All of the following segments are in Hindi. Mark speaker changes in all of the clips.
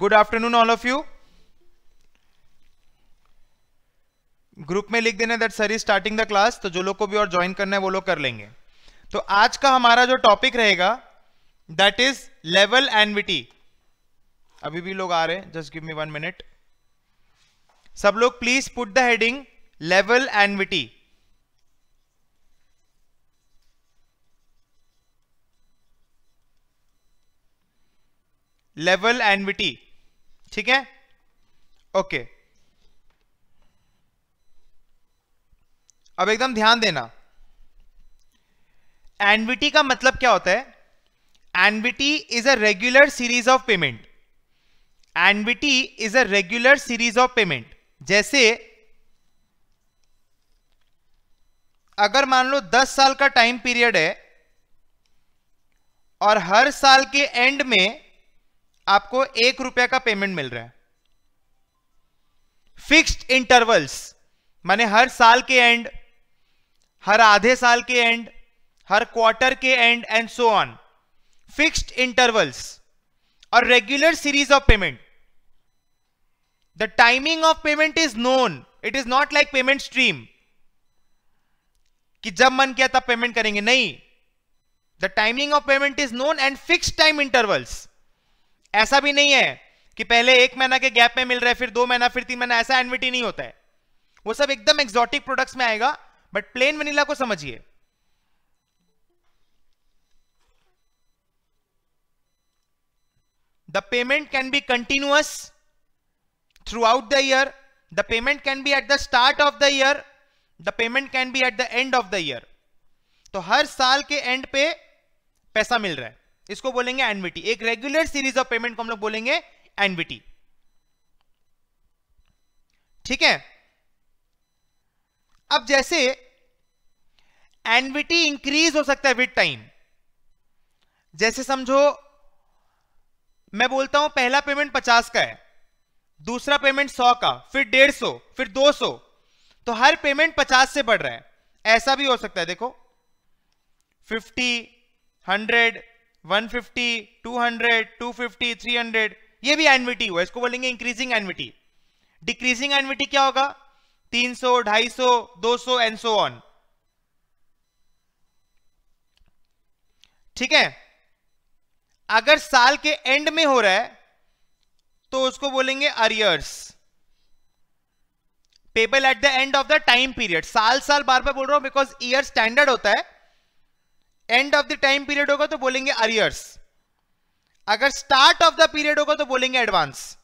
Speaker 1: Good afternoon all of you group में लिख देना that sir is starting the class तो जो लोग को भी और ज्वाइन करना है वो लोग कर लेंगे तो आज का हमारा जो टॉपिक रहेगा दैट इज लेवल एनविटी अभी भी लोग आ रहे हैं just give me one minute सब लोग please put the heading level annuity level annuity ठीक है ओके अब एकदम ध्यान देना एनविटी का मतलब क्या होता है annuity is a regular series of payment annuity is a regular series of payment जैसे अगर मान लो 10 साल का टाइम पीरियड है और हर साल के एंड में आपको एक रुपए का पेमेंट मिल रहा है फिक्स्ड इंटरवल्स माने हर साल के एंड हर आधे साल के एंड हर क्वार्टर के end and so on fixed intervals और regular series of payment the timing of payment is known it is not like payment stream कि जब मन किया तब पेमेंट करेंगे नहीं the timing of payment is known and fix time intervals ऐसा भी नहीं है कि पहले एक महीना के गैप में मिल रहा है फिर दो महीना फिर तीन महीना ऐसा एनविटी नहीं होता है वो सब एकदम एक्सोटिक प्रोडक्ट्स में आएगा बट प्लेन वनीला को समझिए the payment can be continuous throughout the year the payment can be at the start of the year the payment can be at the end of the year तो हर साल के एंड पे पैसा मिल रहा है इसको बोलेंगे एनविटी एक रेगुलर सीरीज ऑफ पेमेंट को हम लोग बोलेंगे एनविटी ठीक है अब जैसे एनविटी इंक्रीज हो सकता है विद टाइम जैसे समझो मैं बोलता हूं पहला पेमेंट पचास का है दूसरा पेमेंट सौ का फिर डेढ़ सौ फिर दो सौ तो हर पेमेंट पचास से बढ़ रहा है ऐसा भी हो सकता है देखो फिफ्टी हंड्रेड 150, ये भी एनविटी हुआ इसको बोलेंगे इंक्रीजिंग एनविटी डिक्रीजिंग एनविटी क्या होगा 300, 250, 200 एंड सो ऑन ठीक है अगर साल के एंड में हो रहा है तो उसको बोलेंगे arrears payable at the end of the time period साल साल बार बार बोल रहा हूं बिकॉज ईयर स्टैंडर्ड होता है end of the time period होगा तो बोलेंगे अरियर्स अगर स्टार्ट ऑफ द पीरियड होगा तो बोलेंगे advance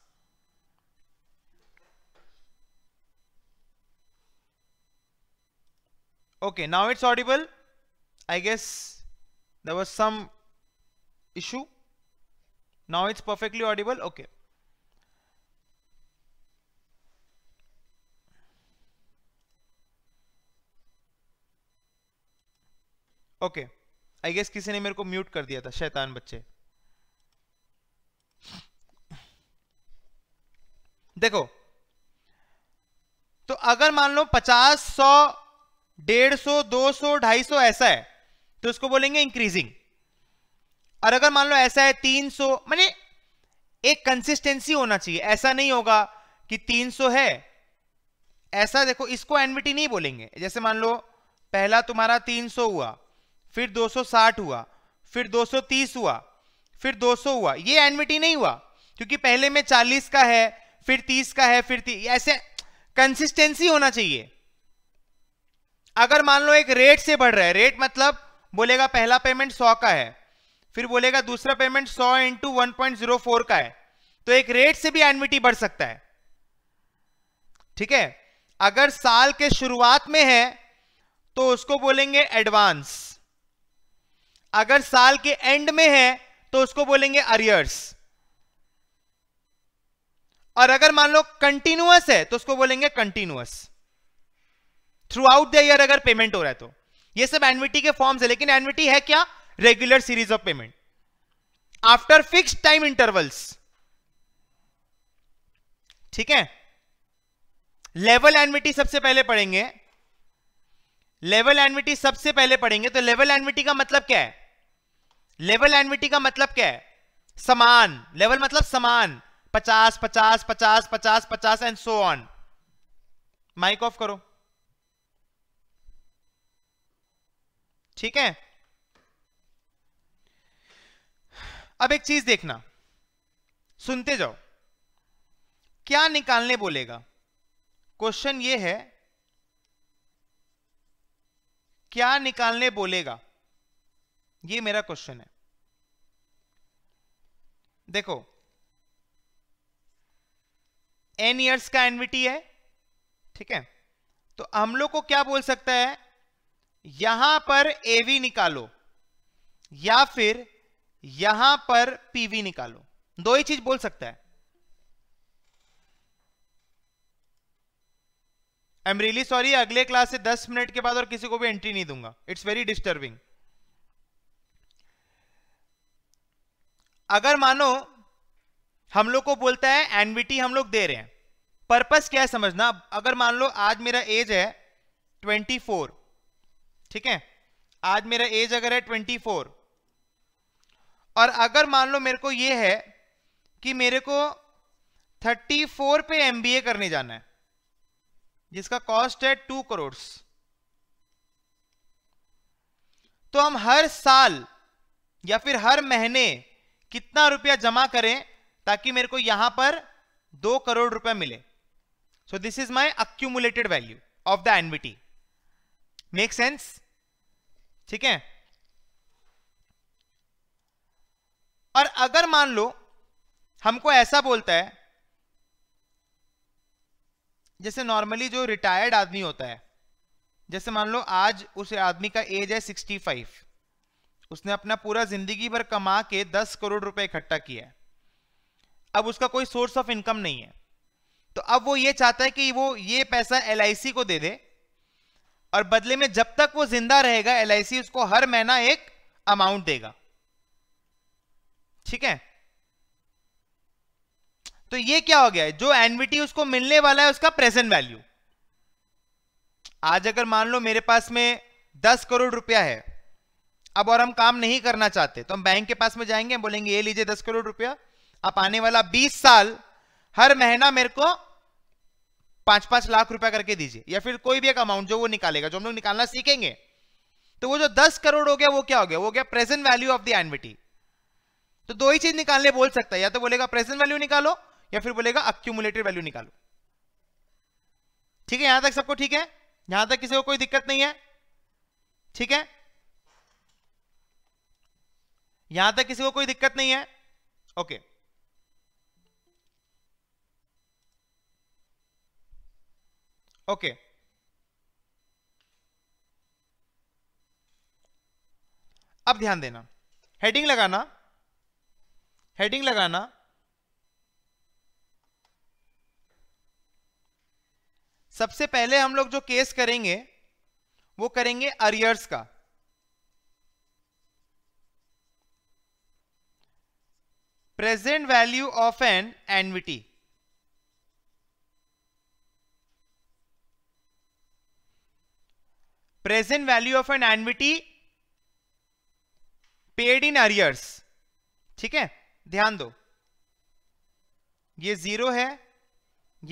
Speaker 1: okay now it's audible I guess the was some issue now it's perfectly audible okay okay okay. I guess किसी ने मेरे को म्यूट कर दिया था शैतान बच्चे देखो तो अगर मान लो पचास सौ डेढ़ सौ दो सौ ढाई सौ ऐसा है तो उसको बोलेंगे इंक्रीजिंग और अगर मान लो ऐसा है तीन सौ मैंने एक कंसिस्टेंसी होना चाहिए ऐसा नहीं होगा कि तीन सौ है ऐसा देखो इसको एनविटी नहीं बोलेंगे जैसे मान लो पहला तुम्हारा तीन सौ हुआ फिर 260 हुआ फिर 230 हुआ फिर 200 हुआ ये एनविटी नहीं हुआ क्योंकि पहले में 40 का है फिर 30 का है फिर ऐसे कंसिस्टेंसी होना चाहिए अगर मान लो एक रेट से बढ़ रहा है रेट मतलब बोलेगा पहला पेमेंट 100 का है फिर बोलेगा दूसरा पेमेंट 100 इंटू वन का है तो एक रेट से भी एनविटी बढ़ सकता है ठीक है अगर साल के शुरुआत में है तो उसको बोलेंगे एडवांस अगर साल के एंड में है तो उसको बोलेंगे अरियर्स और अगर मान लो कंटिन्यूअस है तो उसको बोलेंगे continuous throughout the year अगर पेमेंट हो रहा है तो ये सब एनविटी के फॉर्म्स है लेकिन एनविटी है क्या regular series of payment after fix time intervals ठीक है लेवल एनविटी सबसे पहले पढ़ेंगे लेवल एनविटी सबसे पहले पढ़ेंगे तो लेवल एनविटी का मतलब क्या है लेवल एनविटी का मतलब क्या है समान लेवल मतलब समान पचास पचास पचास पचास पचास and so on mic off करो ठीक है अब एक चीज देखना सुनते जाओ क्या निकालने बोलेगा क्वेश्चन ये है क्या निकालने बोलेगा ये मेरा क्वेश्चन है देखो एन ईयर्स का एनविटी है ठीक है तो हम लोग को क्या बोल सकता है यहां पर एवी निकालो या फिर यहां पर पीवी निकालो दो ही चीज बोल सकता है आई एम रियली सॉरी अगले क्लास से 10 मिनट के बाद और किसी को भी एंट्री नहीं दूंगा इट्स वेरी डिस्टर्बिंग अगर मानो हम लोग को बोलता है एनबीटी हम लोग दे रहे हैं पर्पस क्या है समझना अगर मान लो आज मेरा एज है 24 ठीक है आज मेरा एज अगर है 24 और अगर मान लो मेरे को ये है कि मेरे को 34 पे एमबीए करने जाना है जिसका कॉस्ट है टू करोड़ तो हम हर साल या फिर हर महीने कितना रुपया जमा करें ताकि मेरे को यहां पर दो करोड़ रुपया मिले so this is my accumulated value of the annuity make sense ठीक है और अगर मान लो हमको ऐसा बोलता है जैसे नॉर्मली जो रिटायर्ड आदमी होता है जैसे मान लो आज उस आदमी का एज है 65 उसने अपना पूरा जिंदगी भर कमा के दस करोड़ रुपए इकट्ठा किया है अब उसका कोई सोर्स ऑफ इनकम नहीं है तो अब वो ये चाहता है कि वो ये पैसा एल को दे दे और बदले में जब तक वो जिंदा रहेगा एल उसको हर महीना एक अमाउंट देगा ठीक है तो ये क्या हो गया है जो एनविटी उसको मिलने वाला है उसका प्रेजेंट वैल्यू आज अगर मान लो मेरे पास में दस करोड़ रुपया है अब और हम काम नहीं करना चाहते तो हम बैंक के पास में जाएंगे बोलेंगे ये लीजिए दस करोड़ रुपया आप आने वाला बीस साल हर महीना मेरे को पांच पांच लाख रुपया करके दीजिए या फिर कोई भी एक अमाउंट जो वो निकालेगा जो हम लोग निकालना सीखेंगे तो वो जो दस करोड़ हो गया वो क्या हो गया वो गया present value of the annuity तो दो ही चीज निकालने बोल सकता है या तो बोलेगा प्रेजेंट वैल्यू निकालो या फिर बोलेगा अक्यूमुलेटेड वैल्यू निकालो ठीक है यहां तक सबको ठीक है यहां तक किसी को कोई दिक्कत नहीं है ठीक है यहां तक किसी को कोई दिक्कत नहीं है ओके ओके अब ध्यान देना हेडिंग लगाना हेडिंग लगाना सबसे पहले हम लोग जो केस करेंगे वो करेंगे अरियर्स का present value of N annuity present value of N annuity paid in arrears ठीक है ध्यान दो ये जीरो है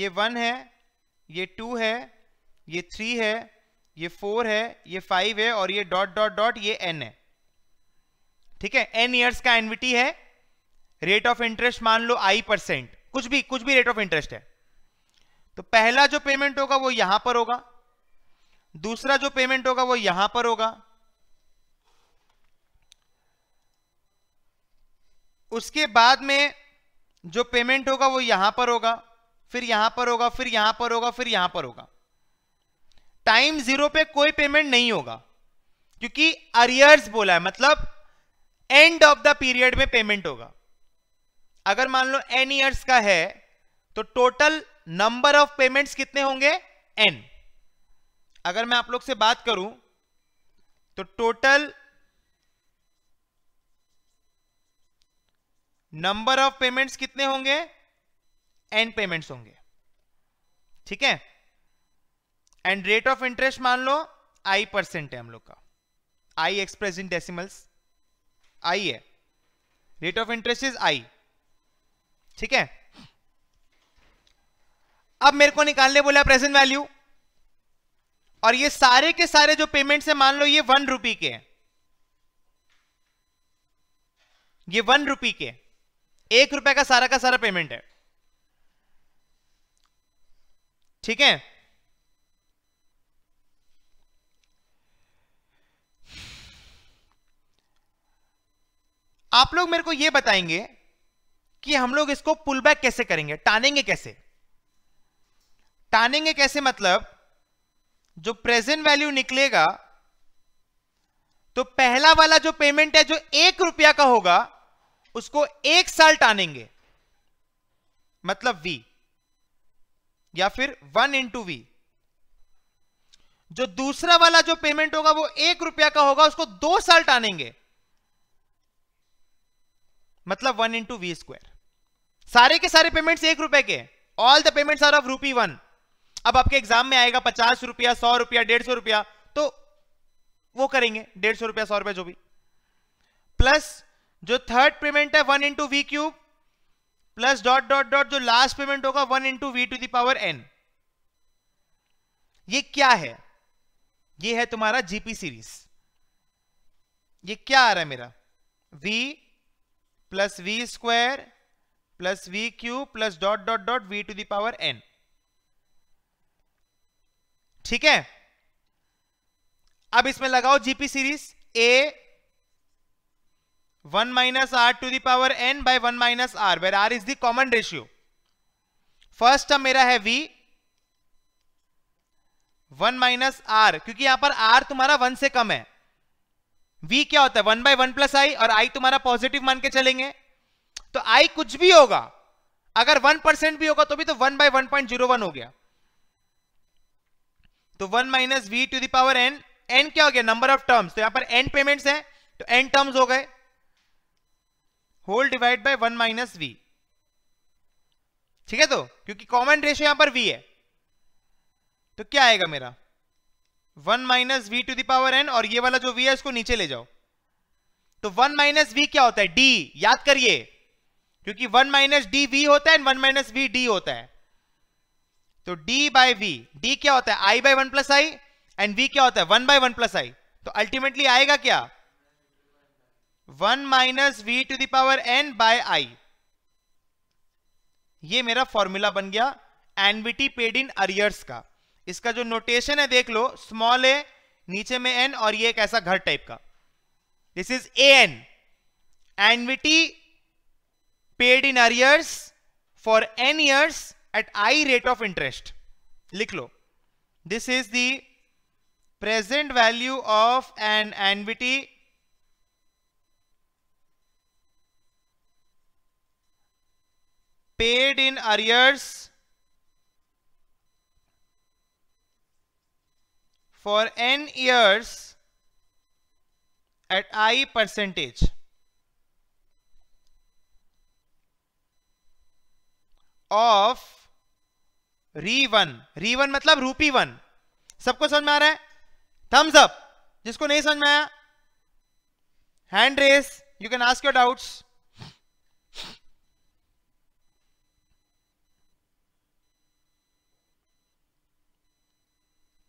Speaker 1: ये वन है ये टू है ये थ्री है ये फोर है ये फाइव है और ये डॉट डॉट डॉट ये एन है ठीक है एन ईयर्स का एनविटी है रेट ऑफ इंटरेस्ट मान लो आई परसेंट कुछ भी कुछ भी रेट ऑफ इंटरेस्ट है तो पहला जो पेमेंट होगा वो यहां पर होगा दूसरा जो पेमेंट होगा वो यहां पर होगा उसके बाद में जो पेमेंट होगा वो यहां पर होगा फिर यहां पर होगा फिर यहां पर होगा फिर यहां पर होगा टाइम जीरो पे कोई पेमेंट नहीं होगा क्योंकि अरियर्स बोला है मतलब एंड ऑफ द पीरियड में पेमेंट होगा अगर मान लो एन ईयर्स का है तो टोटल नंबर ऑफ पेमेंट्स कितने होंगे एन अगर मैं आप लोग से बात करूं तो टोटल नंबर ऑफ पेमेंट्स कितने होंगे एन पेमेंट्स होंगे ठीक है एंड रेट ऑफ इंटरेस्ट मान लो आई परसेंट है हम लोग का I express in decimals i है rate of interest is i ठीक है अब मेरे को निकालने बोला प्रेजेंट वैल्यू और ये सारे के सारे जो पेमेंट है मान लो ये वन रुपी के ये वन रुपी के एक रुपए का सारा का सारा पेमेंट है ठीक है आप लोग मेरे को यह बताएंगे कि हम लोग इसको पुल बैक कैसे करेंगे टानेंगे कैसे टानेंगे कैसे मतलब जो प्रेजेंट वैल्यू निकलेगा तो पहला वाला जो पेमेंट है जो एक रुपया का होगा उसको एक साल टानेंगे मतलब वी या फिर वन इंटू वी जो दूसरा वाला जो पेमेंट होगा वो एक रुपया का होगा उसको दो साल टानेंगे मतलब वन इंटू वी स्क्वायर सारे के सारे पेमेंट एक रुपए के all the payment are of rupee one अब आपके एग्जाम में आएगा पचास रुपया सौ रुपया डेढ़ सौ रुपया तो वो करेंगे डेढ़ सौ रुपया सौ रुपया जो भी प्लस जो थर्ड पेमेंट है one into v cube plus dot dot dot जो लास्ट पेमेंट होगा one into v to the power n ये क्या है ये है तुम्हारा जीपी सीरीज ये क्या आ रहा है मेरा v plus v square plus v cube plus dot dot dot v to the power n ठीक है अब इसमें लगाओ GP series a one minus r to the power n by one minus r where r is the common ratio first term मेरा है वी वन माइनस आर क्योंकि यहां पर आर तुम्हारा वन से कम है वी क्या होता है one by one plus i और आई तुम्हारा पॉजिटिव मान के चलेंगे तो आई कुछ भी होगा अगर वन परसेंट भी होगा तो भी तो one by one point zero one हो गया तो one minus v to the power n n क्या हो गया नंबर ऑफ टर्म्स तो यहां पर एन पेमेंट्स हैं तो एन टर्म्स हो गए whole divide by one minus v ठीक है तो क्योंकि कॉमन रेशियो यहां पर वी है तो क्या आएगा मेरा one minus v to the power n और ये वाला जो वी है इसको नीचे ले जाओ तो वन माइनस वी क्या होता है डी याद करिए क्योंकि वन माइनस डी वी होता है वन माइनस वी डी होता है तो डी बाई वी डी क्या होता है i by one plus i and v क्या होता है one by one plus i तो अल्टीमेटली आएगा क्या one minus v to the power n by i ये मेरा फॉर्मूला बन गया एनविटी पेड इन अरियर्स का इसका जो नोटेशन है देख लो स्मॉल ए नीचे में एन और ये एक ऐसा घर टाइप का this is a n annuity paid in arrears for n years at i rate of interest. लिख लो this is the present value of n paid in arrears for n years at i percentage of re one re one मतलब रूपी वन सबको समझ में आ रहा है थम्स अप जिसको नहीं समझ में आया hand raise you can ask your doubts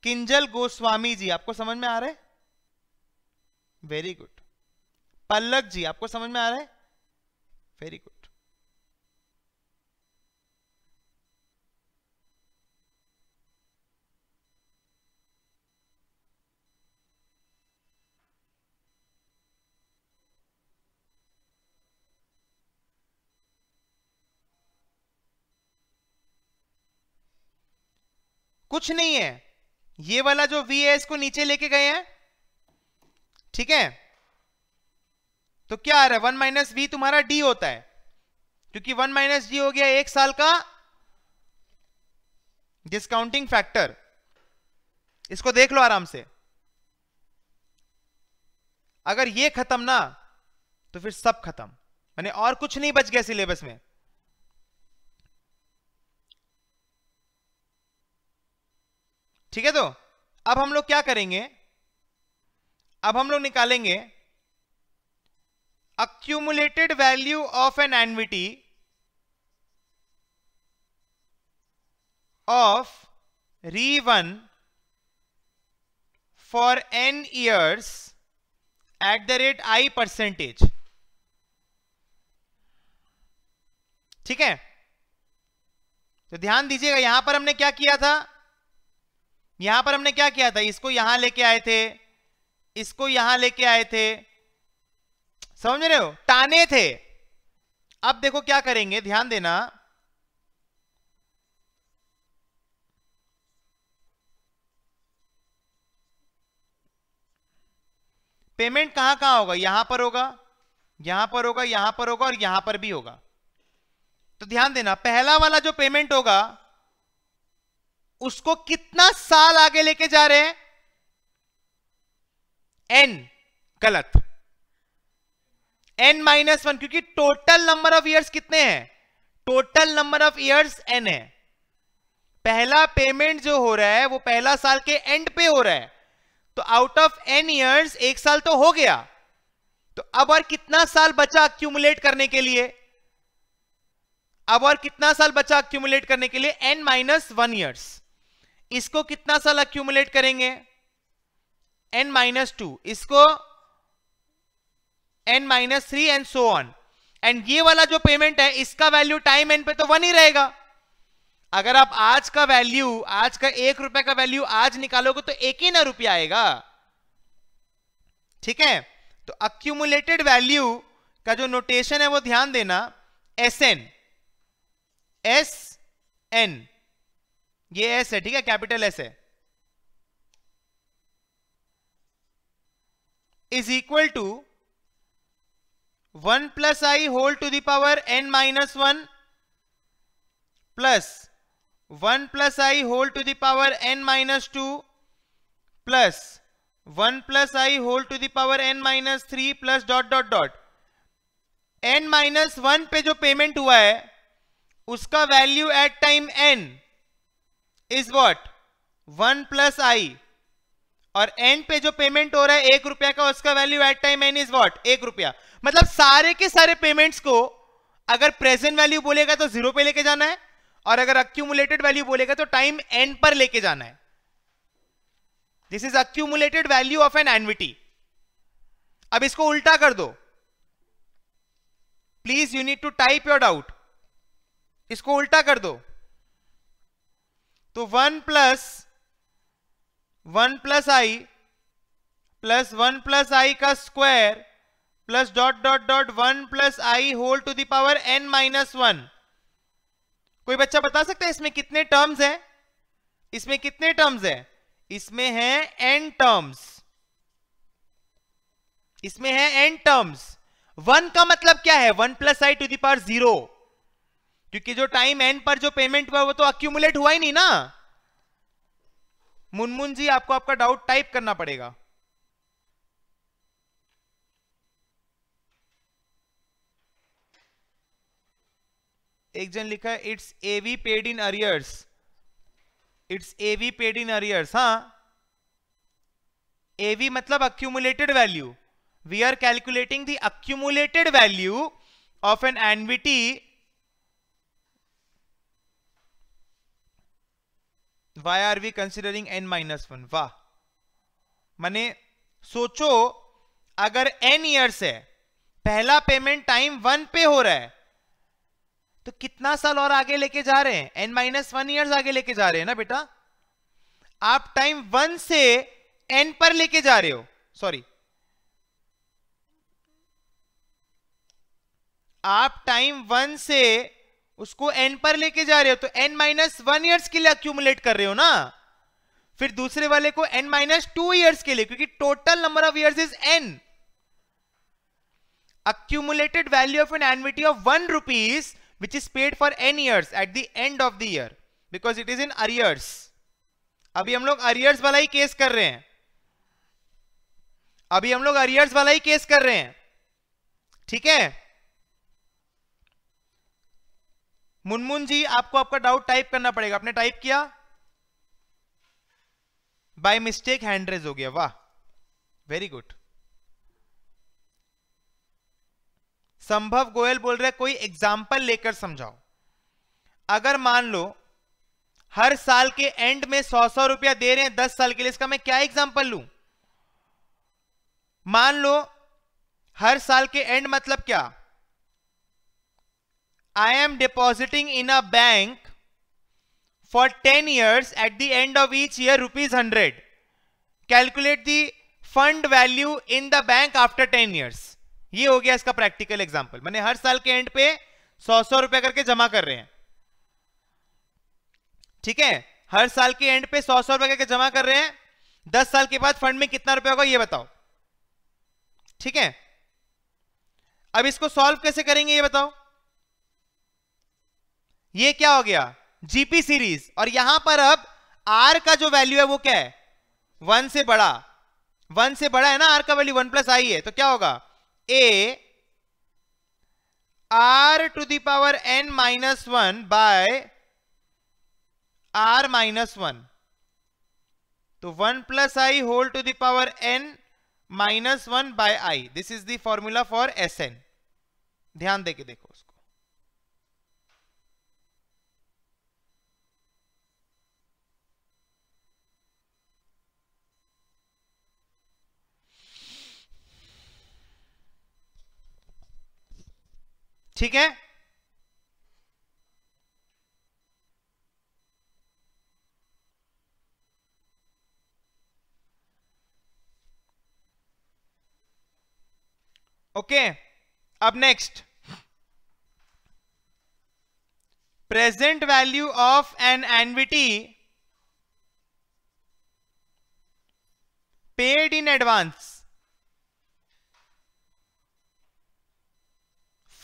Speaker 1: Kinjal Goswami ji आपको समझ में आ रहा है वेरी गुड पल्लक जी आपको समझ में आ रहा है वेरी गुड कुछ नहीं है ये वाला जो वी है इसको नीचे लेके गए हैं ठीक है तो क्या आ रहा है वन माइनस वी तुम्हारा डी होता है क्योंकि वन माइनस डी हो गया एक साल का डिस्काउंटिंग फैक्टर इसको देख लो आराम से अगर ये खत्म ना तो फिर सब खत्म मैंने और कुछ नहीं बच गया सिलेबस में ठीक है तो अब हम लोग क्या करेंगे अब हम लोग निकालेंगे accumulated value of N annuity of re one for n years at the rate i percentage ठीक है तो ध्यान दीजिएगा यहां पर हमने क्या किया था यहां पर हमने क्या किया था इसको यहां लेके आए थे इसको यहां लेके आए थे समझ रहे हो टाने थे अब देखो क्या करेंगे ध्यान देना पेमेंट कहां कहां होगा यहां पर होगा यहां पर होगा यहां पर होगा और यहां पर भी होगा तो ध्यान देना पहला वाला जो पेमेंट होगा उसको कितना साल आगे लेके जा रहे हैं एन गलत एन माइनस वन क्योंकि टोटल नंबर ऑफ इयर्स कितने हैं total number of years n है पहला पेमेंट जो हो रहा है वो पहला साल के एंड पे हो रहा है तो आउट ऑफ एन ईयर्स एक साल तो हो गया तो अब और कितना साल बचा अक्यूमुलेट करने के लिए अब और कितना साल बचा अक्यूमुलेट करने के लिए एन माइनस वन ईयर्स इसको कितना साल अक्यूमुलेट करेंगे एन माइनस टू इसको n minus three and so on and ये वाला जो पेमेंट है इसका वैल्यू टाइम एन पे तो वन ही रहेगा अगर आप आज का वैल्यू आज का एक रुपए का वैल्यू आज निकालोगे तो एक ही ना रुपया आएगा ठीक है तो अक्यूमुलेटेड वैल्यू का जो नोटेशन है वो ध्यान देना एस एन एस एन ये एस है ठीक है कैपिटल एस है is equal to one plus i whole to the power n minus one plus one plus i whole to the power n minus two plus one plus i whole to the power n minus three plus dot dot dot n minus one पे जो पेमेंट हुआ है उसका value at time n is what one plus i और एंड पे जो पेमेंट हो रहा है एक रुपया का उसका value at time n is what एक रुपया मतलब सारे के सारे पेमेंट्स को अगर प्रेजेंट वैल्यू बोलेगा तो जीरो पे लेके जाना है और अगर अक्यूमुलेटेड वैल्यू बोलेगा तो टाइम एंड पर लेके जाना है this is accumulated value of N annuity अब इसको उल्टा कर दो please you need to type your doubt इसको उल्टा कर दो तो one plus one plus i plus one plus i का square plus dot dot dot one plus i whole to the power n minus one कोई बच्चा बता सकता है इसमें कितने टर्म्स हैं इसमें कितने टर्म्स हैं इसमें है एन टर्म्स इसमें है एन टर्म्स वन का मतलब क्या है one plus i to the power zero क्योंकि जो टाइम एंड पर जो पेमेंट हुआ वो तो अक्यूमुलेट हुआ ही नहीं ना मुनमुन जी आपको आपका डाउट टाइप करना पड़ेगा एक जन लिखा है it's AV paid in arrears it's AV paid in arrears हा एवी मतलब accumulated value we are calculating the accumulated value of N annuity why are we considering n minus one वाह मैंने सोचो अगर एन ईयर्स है पहला पेमेंट टाइम वन पे हो रहा है तो कितना साल और आगे लेके जा रहे हैं एन माइनस वन ईयर्स आगे लेके जा रहे हैं ना बेटा आप टाइम वन से एन पर लेके जा रहे हो सॉरी आप टाइम वन से उसको एन पर लेके जा रहे हो तो एन माइनस वन ईयर्स के लिए अक्यूमुलेट कर रहे हो ना फिर दूसरे वाले को एन माइनस टू ईयर्स के लिए क्योंकि total number of years is n accumulated value of N annuity of one rupees which is paid for n years at the end of the year because it is in arrears अभी हम लोग अरियर्स वाला ही केस कर रहे हैं अभी हम लोग अरियर्स वाला ही केस कर रहे हैं ठीक है मुनमुन जी आपको आपका डाउट टाइप करना पड़ेगा आपने टाइप किया बाय मिस्टेक हैंड रेज हो गया वाह वेरी गुड संभव गोयल बोल रहे कोई एग्जाम्पल लेकर समझाओ अगर मान लो हर साल के एंड में सौ सौ रुपया दे रहे हैं दस साल के लिए इसका मैं क्या एग्जाम्पल लू मान लो हर साल के एंड मतलब क्या I am depositing in a bank for ten years at the end of each year rupees 100. Calculate the fund value in the bank after ten years ये हो गया इसका प्रैक्टिकल एग्जाम्पल मैंने हर साल के एंड पे सौ सौ रुपया करके जमा कर रहे हैं ठीक है हर साल के एंड पे सौ सौ रुपया करके जमा कर रहे हैं दस साल के बाद फंड में कितना रुपया होगा ये बताओ ठीक है अब इसको सॉल्व कैसे करेंगे ये बताओ ये क्या हो गया जीपी सीरीज और यहां पर अब आर का जो वैल्यू है वो क्या है वन से बड़ा वन से बड़ा है ना आर का वैल्यू वन प्लस आई है तो क्या होगा a r to the power n minus one by r minus one तो one plus i whole to the power n minus one by i this is the formula for s n ध्यान देके देखो ठीक है ओके okay, अब next present value of N annuity paid in advance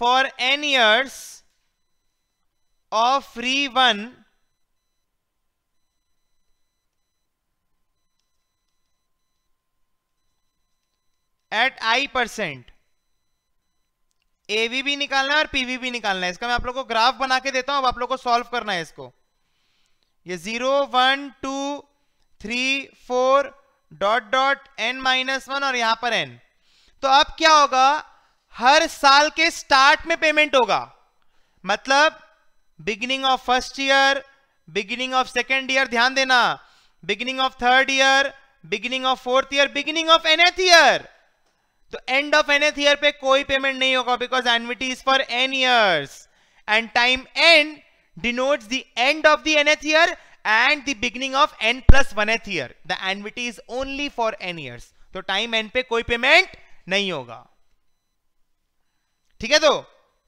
Speaker 1: for n years of re one at i percent AV भी निकालना है और पीवी भी निकालना है इसका मैं आप लोग को ग्राफ बना के देता हूं अब आप लोग को सॉल्व करना है इसको ये zero one two three four dot dot n minus one और यहां पर एन तो अब क्या होगा हर साल के स्टार्ट में पेमेंट होगा मतलब beginning of first year beginning of second year ध्यान देना beginning of third year beginning of fourth year beginning of nth year तो एंड ऑफ एनएथ ईयर पे कोई पेमेंट नहीं होगा because annuity is for n years and time n denotes the end of the year and the beginning of n plus one th year the annuity is only for n years. तो टाइम एंड पे कोई पेमेंट नहीं होगा ठीक है तो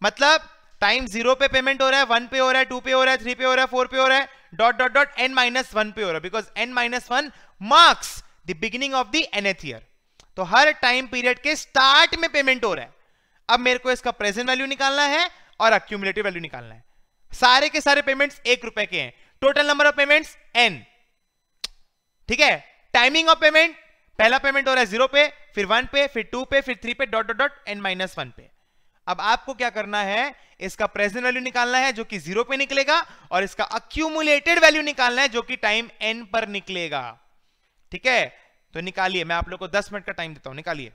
Speaker 1: मतलब टाइम जीरो पे पेमेंट हो रहा है वन पे हो रहा है टू पे हो रहा है थ्री पे हो रहा है फोर पे हो रहा है dot dot dot n minus one पे हो रहा है because n minus one marks the beginning of the nth year तो हर टाइम पीरियड के स्टार्ट में पेमेंट हो रहा है अब मेरे को इसका प्रेजेंट वैल्यू निकालना है और अक्यूमुलेटिव वैल्यू निकालना है सारे के सारे पेमेंट्स एक रुपए के हैं total number of payments n ठीक है टाइमिंग ऑफ पेमेंट पहला पेमेंट हो रहा है जीरो पे फिर वन पे फिर टू पे फिर थ्री पे dot dot dot n minus one पे अब आपको क्या करना है इसका प्रेजेंट वैल्यू निकालना है जो कि जीरो पे निकलेगा और इसका अक्यूमुलेटेड वैल्यू निकालना है जो कि टाइम एन पर निकलेगा ठीक है तो निकालिए मैं आप लोग को दस मिनट का टाइम देता हूं निकालिए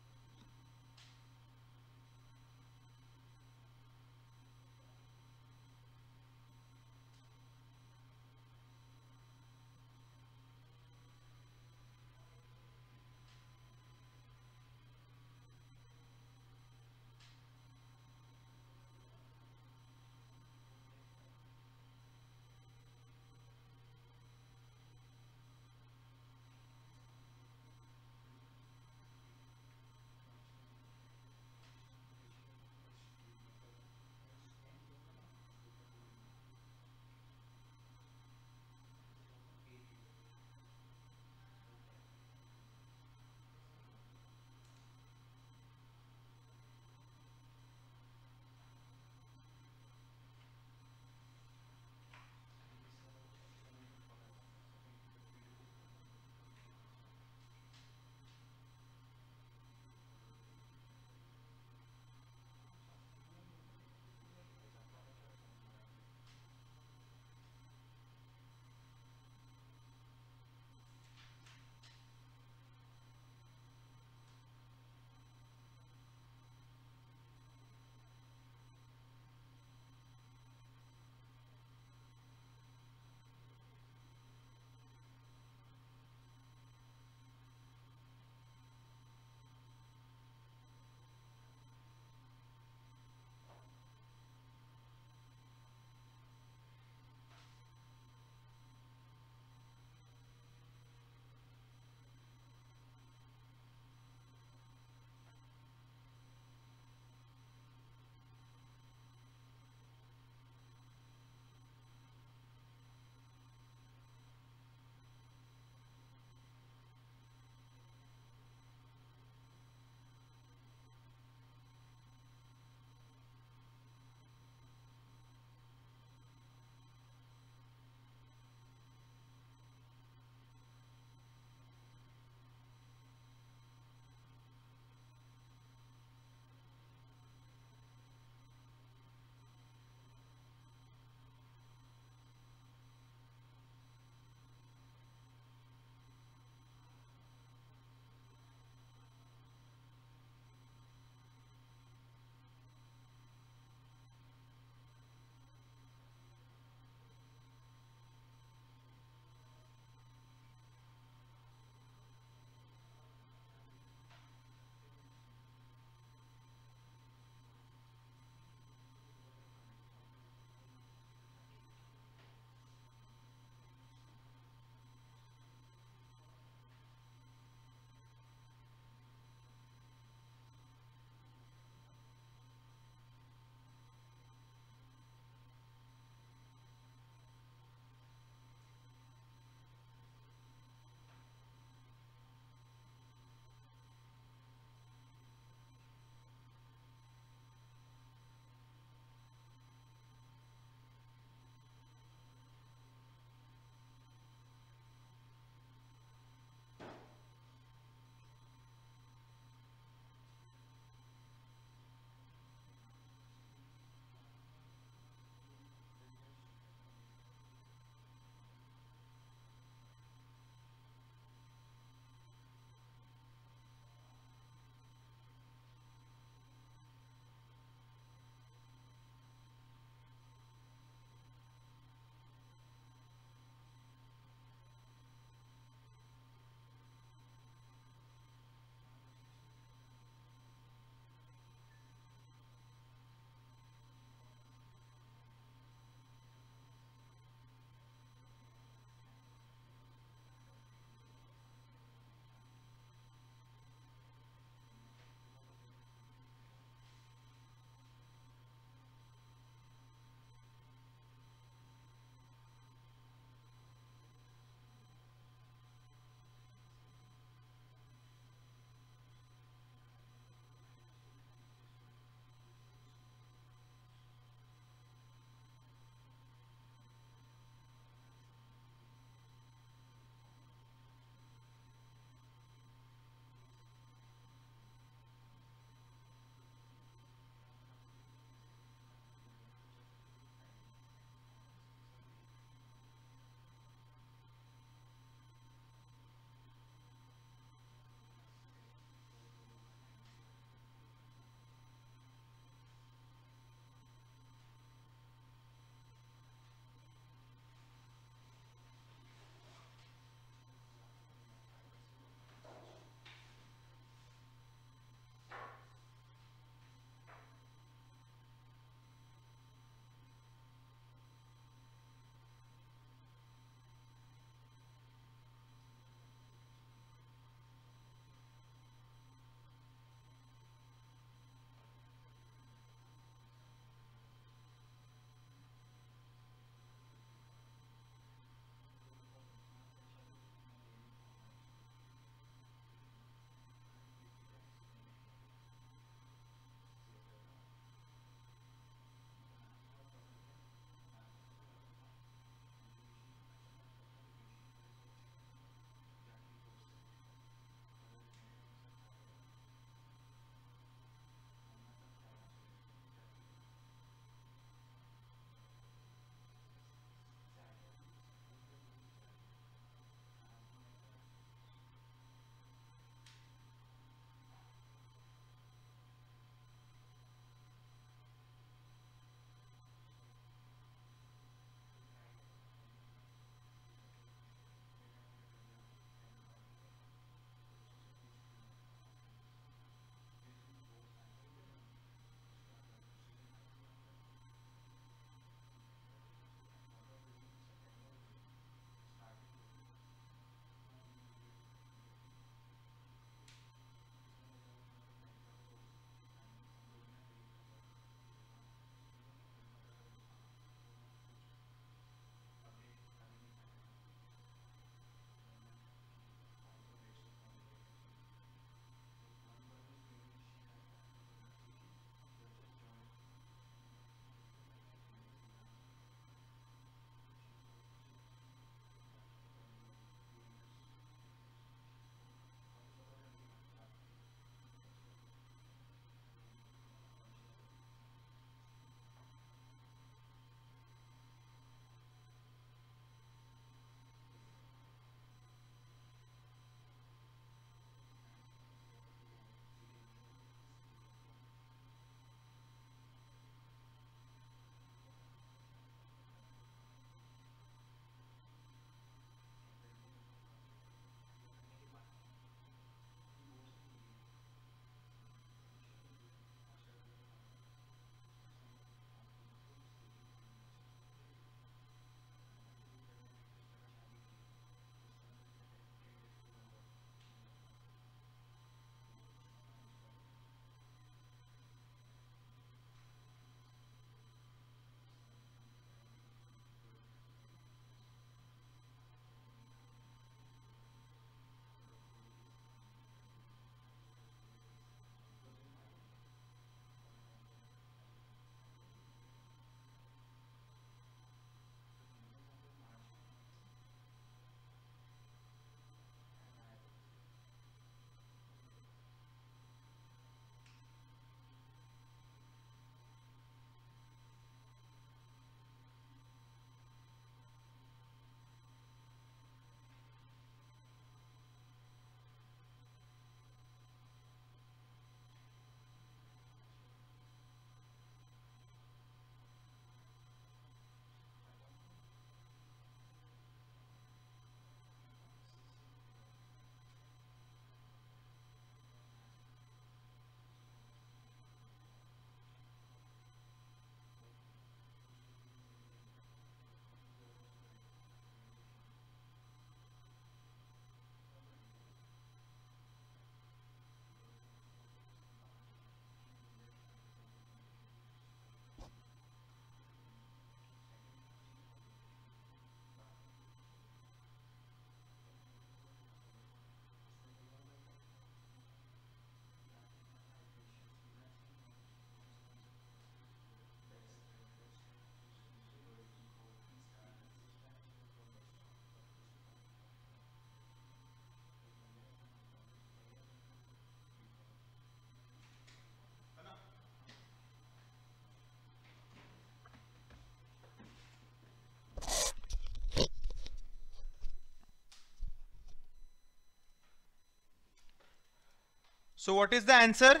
Speaker 1: so what is the answer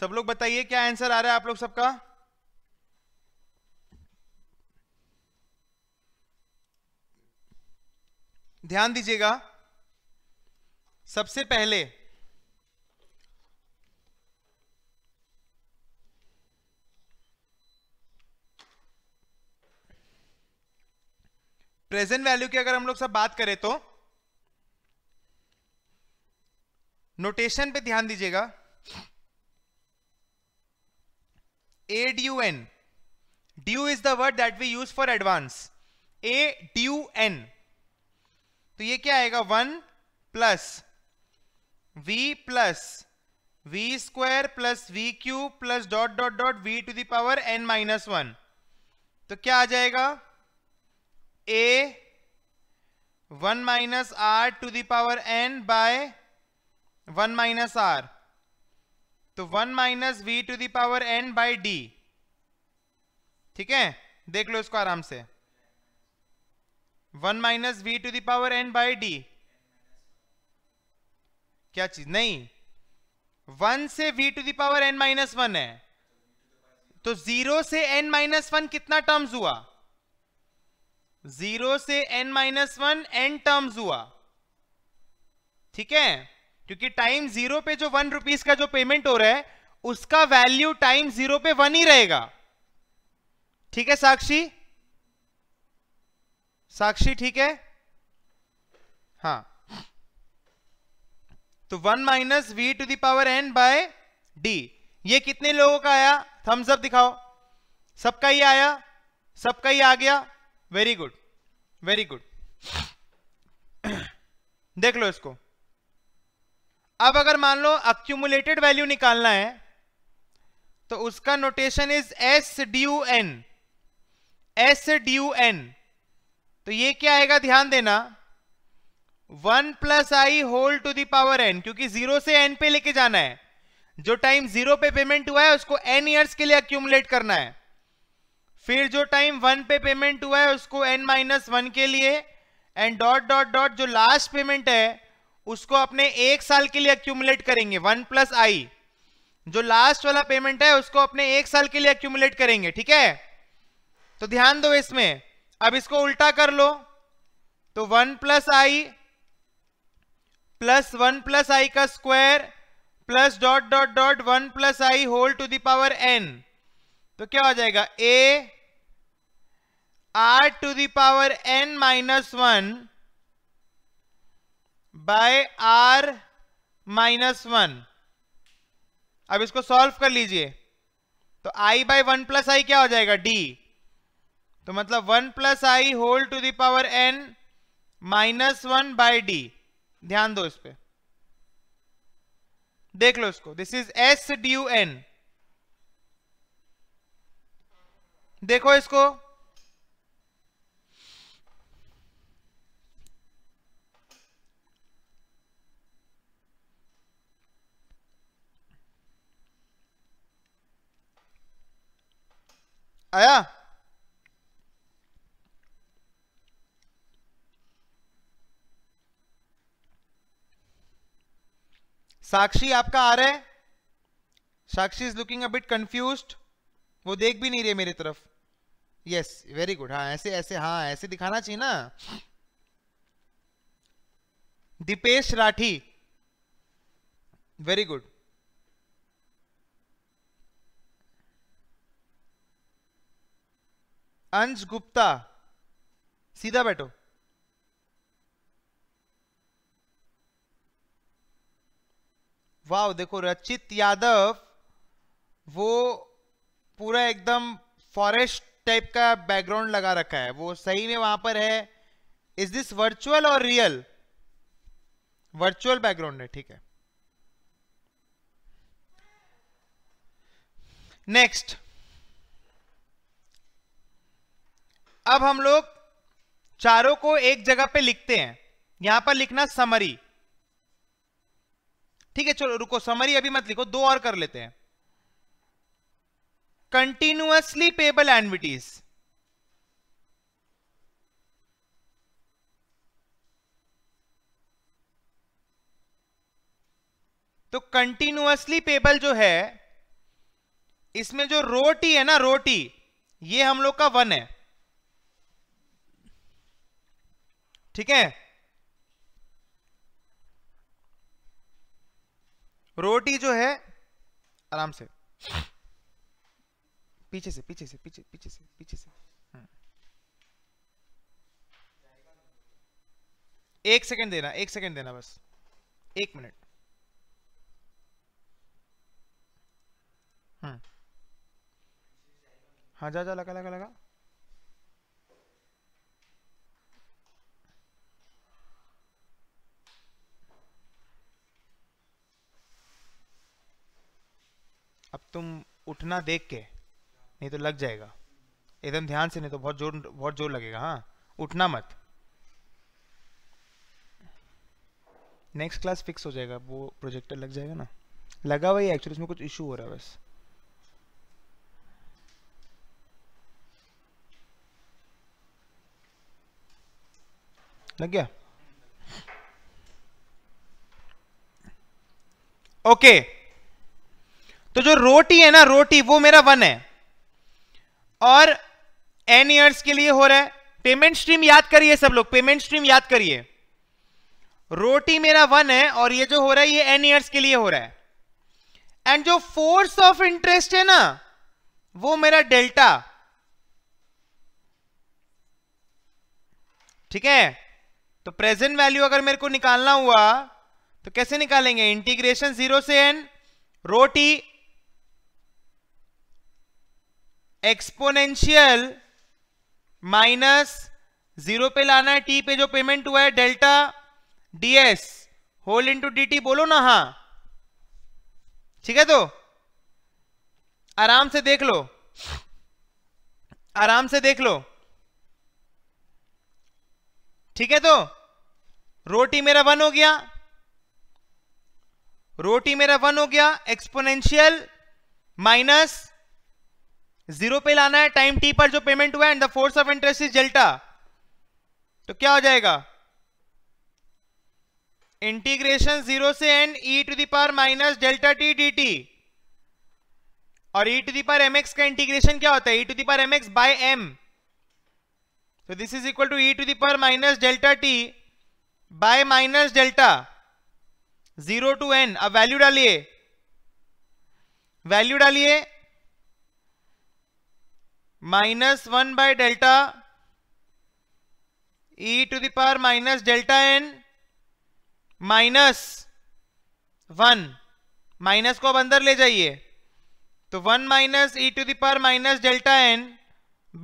Speaker 1: सब लोग बताइए क्या आंसर आ रहा है आप लोग सबका ध्यान दीजिएगा सबसे पहले प्रेजेंट वैल्यू की अगर हम लोग सब बात करें तो नोटेशन पे ध्यान दीजिएगा a due n due is the word that we use for advance a due n तो ये क्या आएगा one plus v plus v square plus v cube plus dot dot dot v to the power n minus one तो क्या आ जाएगा a one minus r to the power n by one minus r तो one minus v to the power n by d ठीक है देख लो इसको आराम से one minus v to the power n by d क्या चीज नहीं वन से v to the power n minus one है तो जीरो से एन माइनस वन कितना टर्म्स हुआ जीरो से n minus one n terms हुआ ठीक है क्योंकि टाइम जीरो पे जो वन रुपीज का जो पेमेंट हो रहा है उसका वैल्यू टाइम जीरो पे वन ही रहेगा ठीक है साक्षी साक्षी ठीक है हाँ तो one minus v to the power n by d ये कितने लोगों का आया थम्स अप दिखाओ सबका ही आया सबका ही आ गया वेरी गुड वेरी गुड देख लो इसको अब अगर मान लो अक्यूमुलेटेड वैल्यू निकालना है तो उसका notation is s u n s u n तो ये क्या आएगा ध्यान देना one plus i whole to the power n क्योंकि जीरो से एन पे लेके जाना है जो टाइम जीरो पे पेमेंट हुआ है उसको एन ईयर्स के लिए अक्यूमुलेट करना है फिर जो टाइम वन पे पेमेंट हुआ है उसको एन माइनस वन के लिए एंड डॉट डॉट डॉट जो लास्ट पेमेंट है उसको अपने एक साल के लिए अक्यूमुलेट करेंगे वन प्लस आई जो लास्ट वाला पेमेंट है उसको अपने एक साल के लिए अक्यूमुलेट करेंगे ठीक है तो ध्यान दो इसमें अब इसको उल्टा कर लो तो one plus i plus one plus i का square plus dot dot dot one plus i whole to the power n तो क्या हो जाएगा a r to the power n minus one by r minus one अब इसको सॉल्व कर लीजिए तो i by one plus i क्या हो जाएगा डी तो मतलब one plus i whole to the power n minus one by d ध्यान दो इस पर देख लो इसको this is s d u n देखो इसको आया साक्षी आपका आ रहा है Sakshi is looking a bit confuse वो देख भी नहीं रहे मेरी तरफ यस वेरी गुड हाँ ऐसे ऐसे हाँ ऐसे दिखाना चाहिए ना दीपेश राठी वेरी गुड अंश गुप्ता सीधा बैठो वाह देखो रचित यादव वो पूरा एकदम फॉरेस्ट टाइप का बैकग्राउंड लगा रखा है वो सही में वहां पर है इज दिस वर्चुअल और रियल वर्चुअल बैकग्राउंड है ठीक है नेक्स्ट अब हम लोग चारों को एक जगह पे लिखते हैं यहां पर लिखना समरी ठीक है चलो रुको समरी अभी मत लिखो दो और कर लेते हैं कंटिन्यूअसली पेबल एनविटीज तो कंटिन्यूअसली पेबल जो है इसमें जो रोटी है ना रोटी ये हम लोग का वन है ठीक है रोटी जो है आराम से पीछे से पीछे से पीछे पीछे से पीछे से हम्म। एक सेकंड देना एक सेकंड देना बस एक मिनट हम्म। हाँ जा जा लगा लगा लगा अब तुम उठना देख के नहीं तो लग जाएगा एकदम ध्यान से नहीं तो बहुत जोर बहुत जोर लगेगा हाँ उठना मत नेक्स्ट क्लास फिक्स हो जाएगा वो प्रोजेक्टर लग जाएगा ना लगा हुआ एक्चुअली उसमें कुछ इशू हो रहा है बस लग गया ओके okay. तो जो रोटी है ना रोटी वो मेरा वन है और एन ईयर्स के लिए हो रहा है पेमेंट स्ट्रीम याद करिए सब लोग पेमेंट स्ट्रीम याद करिए रोटी मेरा वन है और ये जो हो रहा है ये एन ईयर्स के लिए हो रहा है एंड जो फोर्स ऑफ इंटरेस्ट है ना वो मेरा डेल्टा ठीक है तो प्रेजेंट वैल्यू अगर मेरे को निकालना हुआ तो कैसे निकालेंगे इंटीग्रेशन जीरो से एन रोटी एक्सपोनेंशियल माइनस जीरो पे लाना है टी पे जो पेमेंट हुआ है delta ds whole into d बोलो ना हा ठीक है तो आराम से देख लो आराम से देख लो ठीक है तो रोटी मेरा वन हो गया रोटी मेरा वन हो गया एक्सपोनेंशियल माइनस जीरो पे लाना है टाइम टी पर जो पेमेंट हुआ है and the force of interest is delta तो क्या हो जाएगा इंटीग्रेशन जीरो से n e to the power minus delta t d t और e to the power m x का इंटीग्रेशन क्या होता है e to the power m x by m तो this is equal to e to the power minus delta t by minus delta zero to n अब वैल्यू डालिए वैल्यू डालिए minus one by delta e to power minus delta n minus one minus को अब अंदर ले जाइए तो one minus e to the power minus delta n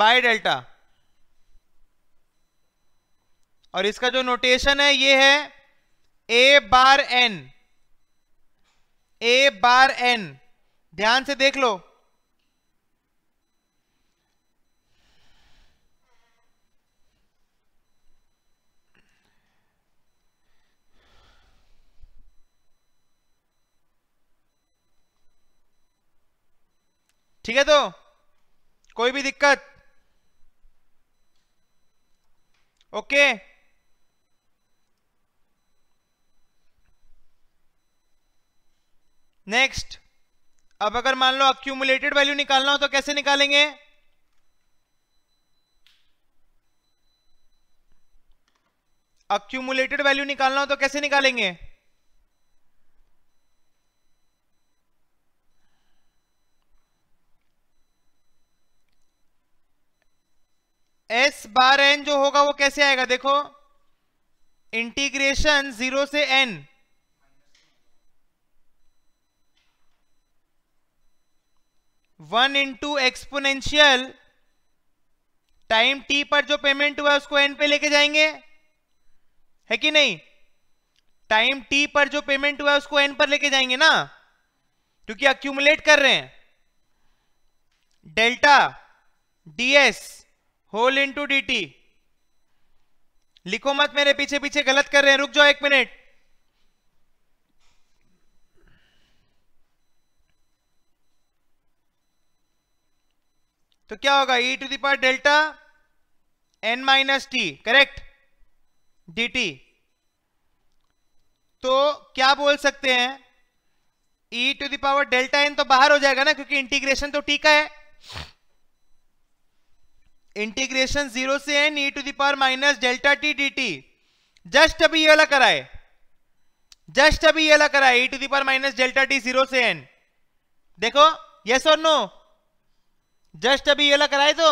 Speaker 1: by delta और इसका जो नोटेशन है ये है ए bar N A bar N ध्यान से देख लो ठीक है तो कोई भी दिक्कत ओके नेक्स्ट अब अगर मान लो अक्यूमुलेटेड वैल्यू निकालना हो तो कैसे निकालेंगे अक्यूमुलेटेड वैल्यू निकालना हो तो कैसे निकालेंगे एस बार एन जो होगा वो कैसे आएगा देखो इंटीग्रेशन जीरो से n one into exponential time t पर जो पेमेंट हुआ उसको एन पे लेके जाएंगे है कि नहीं टाइम टी पर जो पेमेंट हुआ उसको एन पर लेके जाएंगे ना क्योंकि अक्यूमुलेट कर रहे हैं delta ds whole into d लिखो मत मेरे पीछे पीछे गलत कर रहे हैं रुक जाओ एक मिनट तो क्या होगा e to power delta n minus t correct d t तो क्या बोल सकते हैं e to the power delta n तो बाहर हो जाएगा ना क्योंकि इंटीग्रेशन तो टी का है इंटीग्रेशन जीरो से n e to the power minus delta t d t just अभी ये वाला कराए जस्ट अभी ये वाला कराए e to the power minus delta t zero से एन देखो यस और नो जस्ट अभी ये वाला कराए तो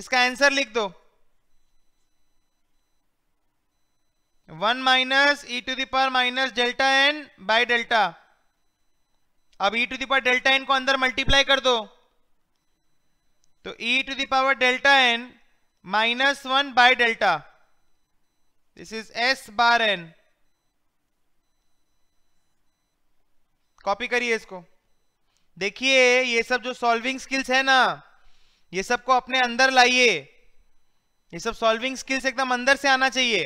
Speaker 1: इसका आंसर लिख दो one minus e to the power minus delta n by delta अब e to the power delta n को अंदर मल्टीप्लाई कर दो तो e to the power delta n minus one by delta this is s bar n copy करिए इसको देखिए ये सब जो सॉल्विंग स्किल्स है ना ये सबको अपने अंदर लाइए ये सब सॉल्विंग स्किल्स एकदम अंदर से आना चाहिए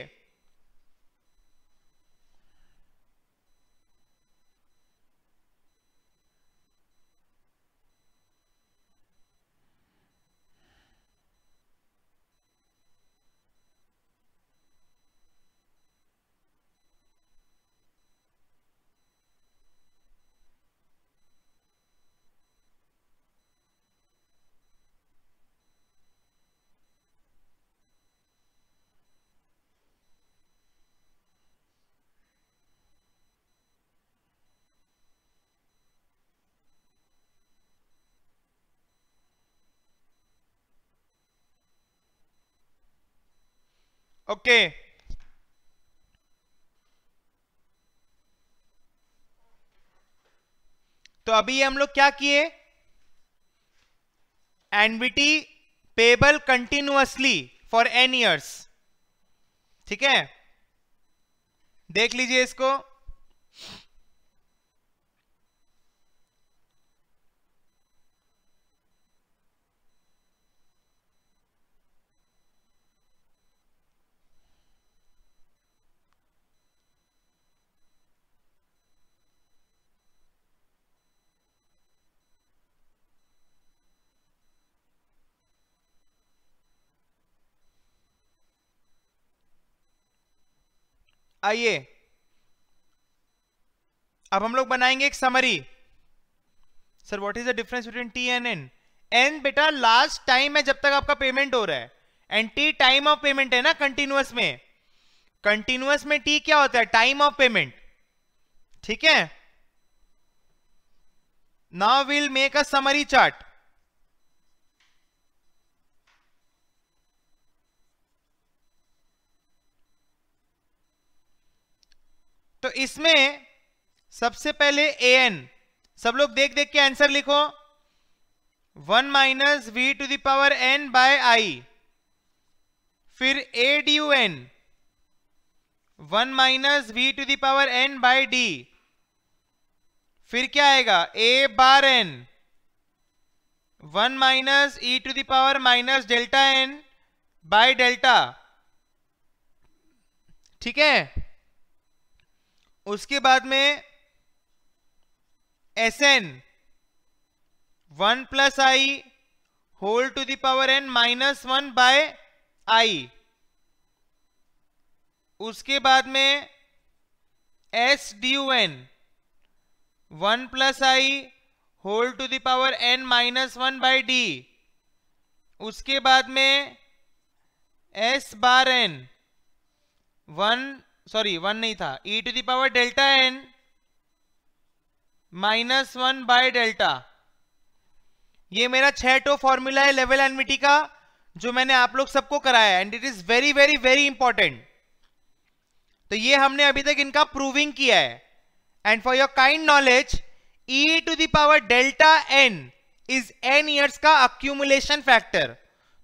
Speaker 1: ओके तो अभी हम लोग क्या किए annuity payable continuously for n years ठीक है देख लीजिए इसको आइए अब हम लोग बनाएंगे एक summary sir what is the difference between t and n n बेटा लास्ट टाइम है जब तक आपका पेमेंट हो रहा है and t time of payment है ना कंटिन्यूस में कंटिन्यूस में टी क्या होता है टाइम ऑफ पेमेंट ठीक है now will make a summary chart तो इसमें सबसे पहले ए एन सब लोग देख देख के आंसर लिखो one minus v to the power n by i फिर a d u n one minus v to the power n by d फिर क्या आएगा a bar n one minus e e to the power minus delta n by delta ठीक है उसके बाद में s n one plus i whole to the power n minus one by i उसके बाद में s d u n one plus i whole to the power n minus one by d उसके बाद में s bar n one sorry one नहीं था e to the power delta n minus one by delta ये मेरा छह टो फॉर्मूला है लेवल एनमिटी का जो मैंने आप लोग सबको कराया and it is very very very important तो ये हमने अभी तक इनका प्रूविंग किया है and for your kind knowledge e to the power delta n is an years का अक्यूमुलेशन फैक्टर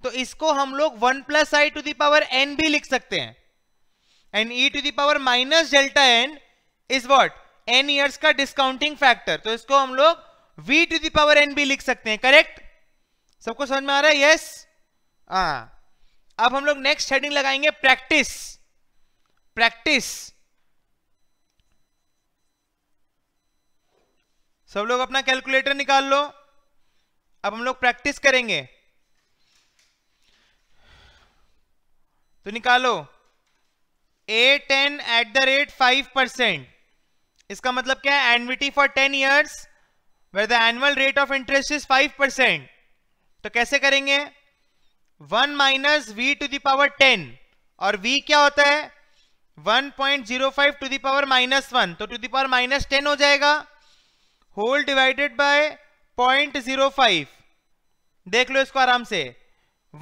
Speaker 1: तो इसको हम लोग one plus i to the power n भी लिख सकते हैं and e to the power minus delta n is what n years का डिस्काउंटिंग फैक्टर तो इसको हम लोग वी टू दावर एन भी लिख सकते हैं करेक्ट सबको समझ में आ रहा है यस हाँ अब हम लोग नेक्स्ट हेडिंग लगाएंगे प्रैक्टिस प्रैक्टिस सब लोग अपना कैलकुलेटर निकाल लो अब हम लोग प्रैक्टिस करेंगे तो निकालो a ten at the rate five percent इसका मतलब क्या है annuity for ten years where the annual rate of interest is five percent तो कैसे करेंगे one minus v to the power ten और वी क्या होता है five to the power minus one तो टू दावर माइनस टेन हो जाएगा होल डिवाइडेड बाय फाइव देख लो इसको आराम से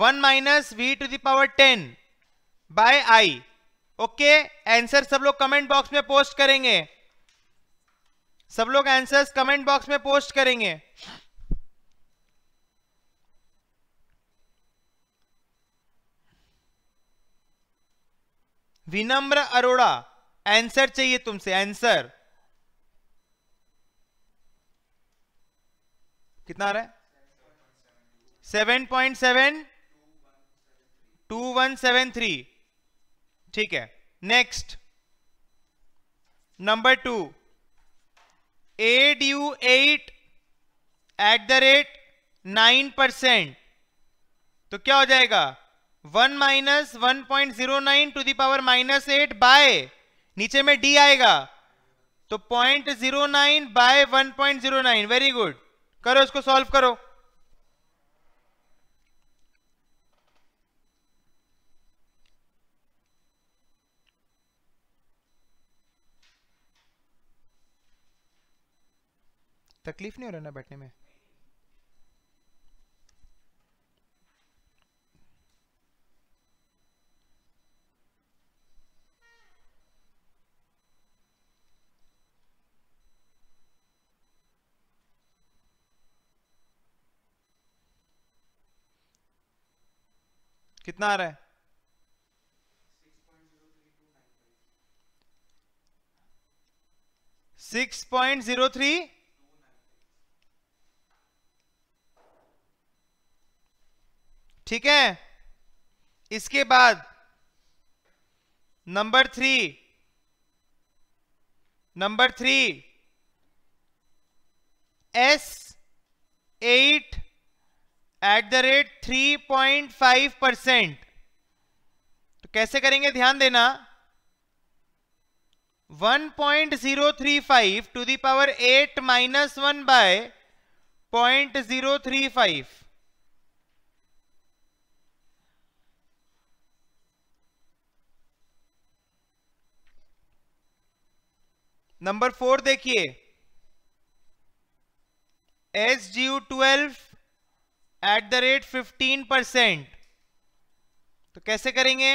Speaker 1: one minus v to the power ten by i okay answer सब लोग कमेंट बॉक्स में पोस्ट करेंगे सब लोग आंसर्स कमेंट बॉक्स में पोस्ट करेंगे विनम्र अरोड़ा आंसर चाहिए तुमसे आंसर कितना आ रहा है seven point seven two one seven three ठीक है next number two a u eight at the rate nine percent तो क्या हो जाएगा one minus one point zero nine to the power minus eight by नीचे में डी आएगा तो point zero nine by one point zero nine very good करो इसको सॉल्व करो तकलीफ नहीं हो रहा ना बैठने में कितना आ रहा है सिक्स पॉइंट जीरो थ्री ठीक है इसके बाद number three number three s eight at the rate three point five percent तो कैसे करेंगे ध्यान देना 1.035 to the power power minus one by point zero three five number four देखिए s g u twelve at the rate fifteen percent तो कैसे करेंगे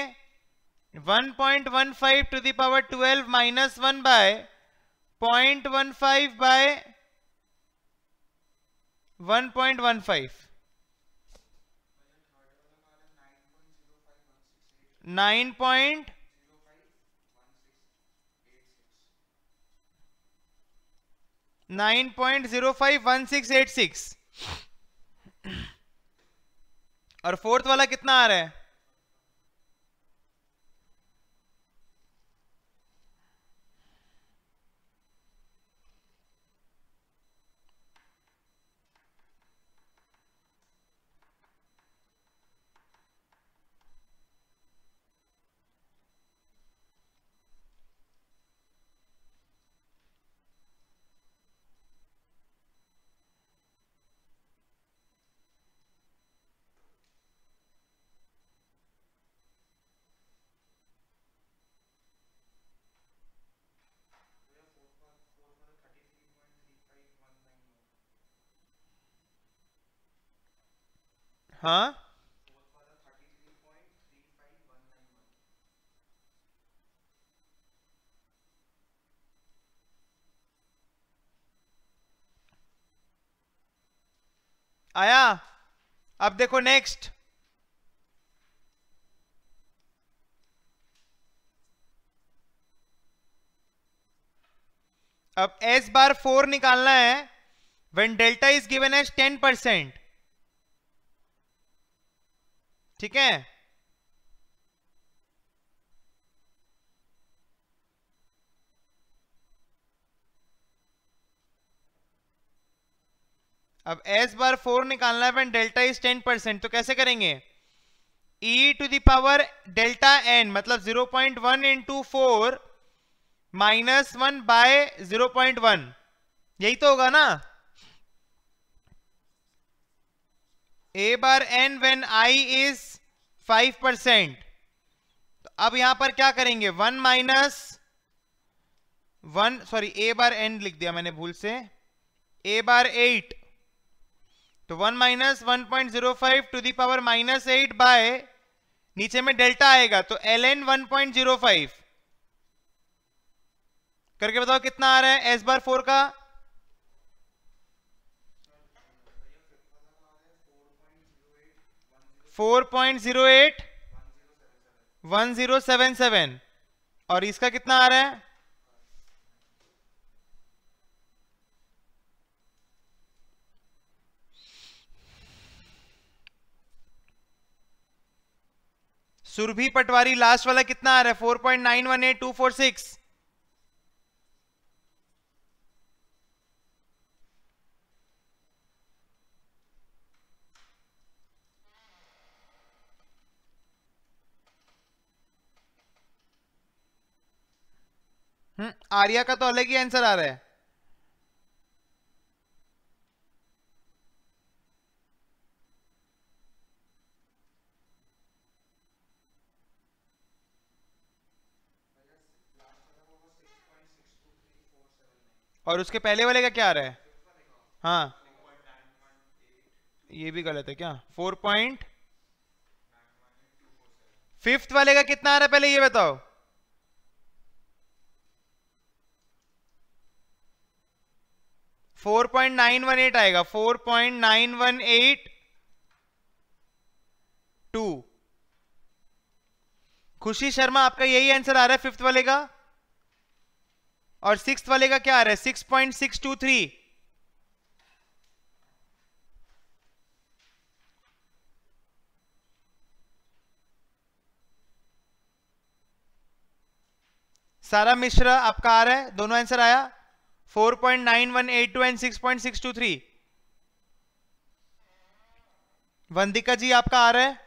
Speaker 1: 1.15 to the power power minus one by point one five by one one point five nine point nine point zero five one six eight six और फोर्थ वाला कितना आ रहा है हाँ आया अब देखो नेक्स्ट अब एस बार फोर निकालना है when delta is given as ten percent ठीक है अब एस बार फोर निकालना है डेल्टा इज टेन परसेंट तो कैसे करेंगे e to the power delta n मतलब zero point one into four minus one by zero point one यही तो होगा ना a bar n when i is five percent तो अब यहां पर क्या करेंगे one minus one sorry a bar n लिख दिया मैंने भूल से ए बार एट तो one minus one point zero five to the power minus eight by नीचे में डेल्टा आएगा तो l n one point zero five करके बताओ कितना आ रहा है एस बार फोर का four point zero eight one zero seven seven और इसका कितना आ रहा है सुरभि पटवारी लास्ट वाला कितना आ रहा है four point nine one eight two four six hmm, Arya का तो अलग ही आंसर आ रहा है और उसके पहले वाले का क्या आ रहा है हाँ ये भी गलत है क्या फोर पॉइंट फिफ्थ वाले का कितना आ रहा है पहले ये बताओ 4.918 आएगा 4.9182 खुशी शर्मा आपका यही आंसर आ रहा है फिफ्थ वाले का और सिक्स वाले का क्या आ रहा है six point six two three Sara Mishra आपका आ रहा है दोनों आंसर आया 4.9182 एंड 6.623 वंदिका जी आपका आ रहा है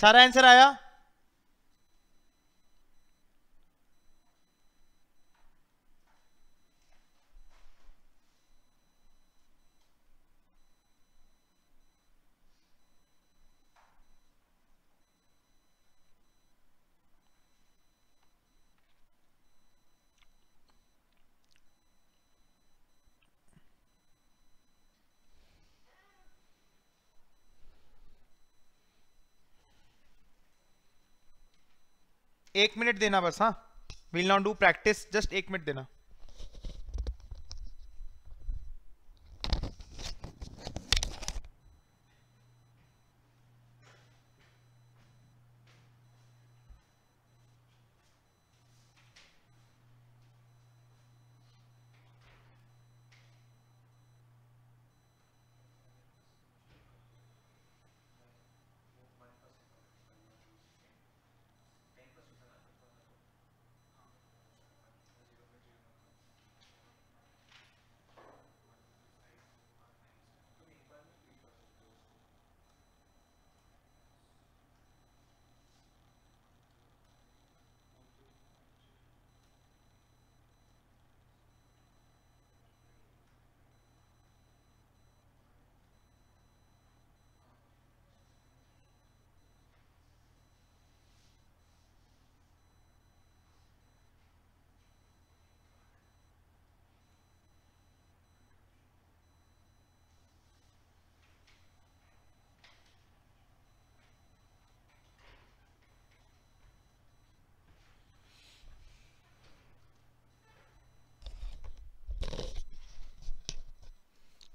Speaker 1: सारा आंसर आया एक मिनट देना बस हाँ will not do practice just एक मिनट देना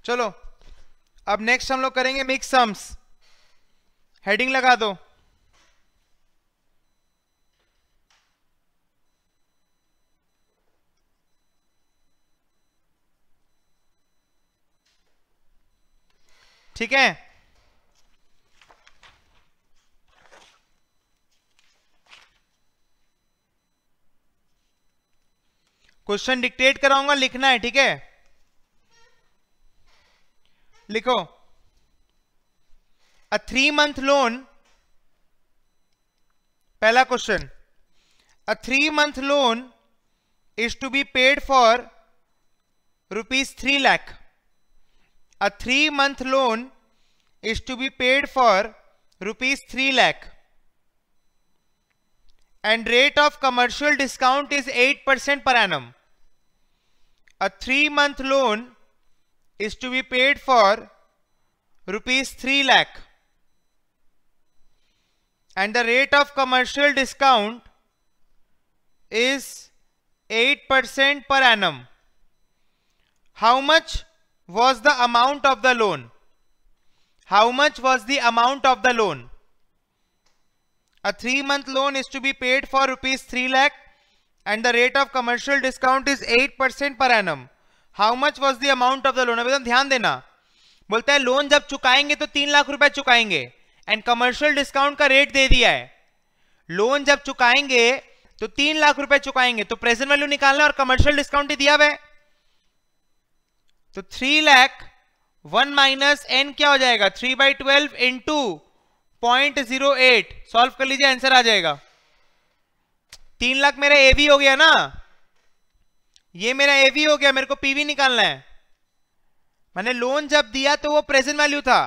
Speaker 1: चलो अब नेक्स्ट हम लोग करेंगे मिक्स सम्स हेडिंग लगा दो ठीक है क्वेश्चन डिक्टेट कराऊंगा लिखना है ठीक है लिखो अ थ्री मंथ लोन पहला question a three month loan is to be paid for rupees three lakh a three month loan is to be paid for rupees three lakh and rate of commercial discount is eight percent per annum a three month loan is to be paid for rupees 3 lakh and the rate of commercial discount is 8% per annum. How much was the amount of the loan? How much was the amount of the loan? A 3 month loan is to be paid for rupees 3 lakh and the rate of commercial discount is 8% per annum. How much was the amount of the loan अभी ध्यान देना बोलता है लोन जब चुकाएंगे तो तीन लाख रुपए चुकाएंगे एंड कमर्शियल डिस्काउंट का रेट दे दिया है लोन जब चुकाएंगे तो तीन लाख रुपए चुकाएंगे तो प्रेजेंट वैल्यू निकालना और कमर्शियल डिस्काउंट ही दिया हुआ है तो three lakh one minus n क्या हो जाएगा three by twelve into point zero eight solve कर लीजिए आंसर आ जाएगा तीन लाख मेरा एवी हो गया ना ये मेरा एवी हो गया मेरे को पीवी निकालना है मैंने लोन जब दिया तो वो प्रेजेंट वैल्यू था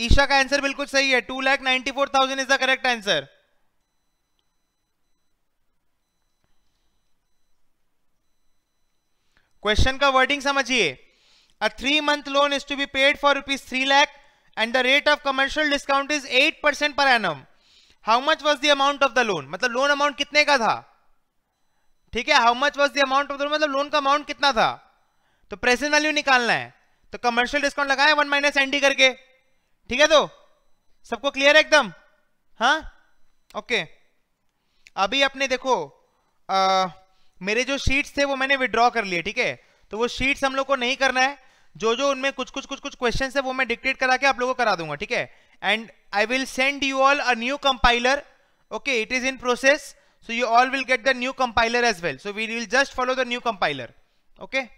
Speaker 1: ईशा का आंसर बिल्कुल सही है two lakh ninety four thousand is the correct answer question का वर्डिंग समझिए a three month loan is to be paid for rupees three lakh and the rate of commercial discount is eight percent per annum how much was the amount of the loan मतलब लोन अमाउंट कितने का था ठीक है how much was the amount of मतलब लोन का अमाउंट कितना था तो प्रेजेंट वैल्यू निकालना है तो कमर्शियल डिस्काउंट लगाए वन माइनस एंडी करके ठीक है तो सबको क्लियर है एकदम हाँ ओके okay. अभी अपने देखो आ, मेरे जो शीट्स थे वो मैंने विड्रॉ कर लिए ठीक है तो वो शीट्स हम लोग को नहीं करना है जो जो उनमें कुछ कुछ कुछ कुछ क्वेश्चन है वो मैं डिक्टेट करा के आप लोगों को करा दूंगा ठीक है and I will send you all a new compiler okay it is in process So you all will get the new compiler as well. So we will just follow the new compiler. Okay.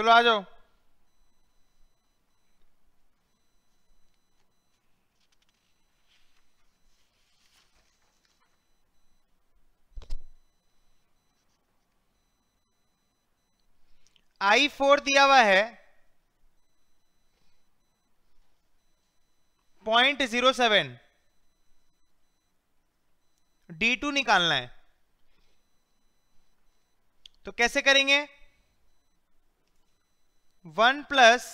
Speaker 1: चलो आ जाओ आई फोर दिया हुआ है point zero seven d two निकालना है तो कैसे करेंगे one plus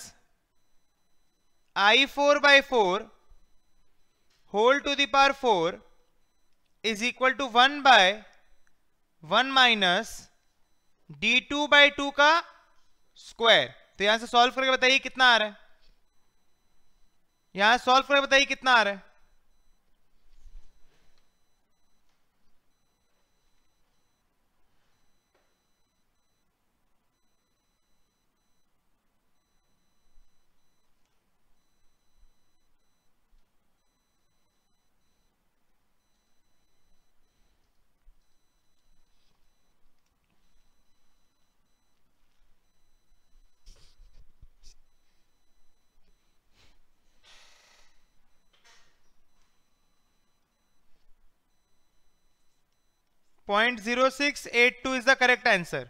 Speaker 1: i four by four whole to the power four is equal to one by one minus d two by two का स्क्वायर तो यहां से सॉल्व करके बताइए कितना आ रहा है यहां सॉल्व करके बताइए कितना आ रहा है 0.0682 is the correct answer.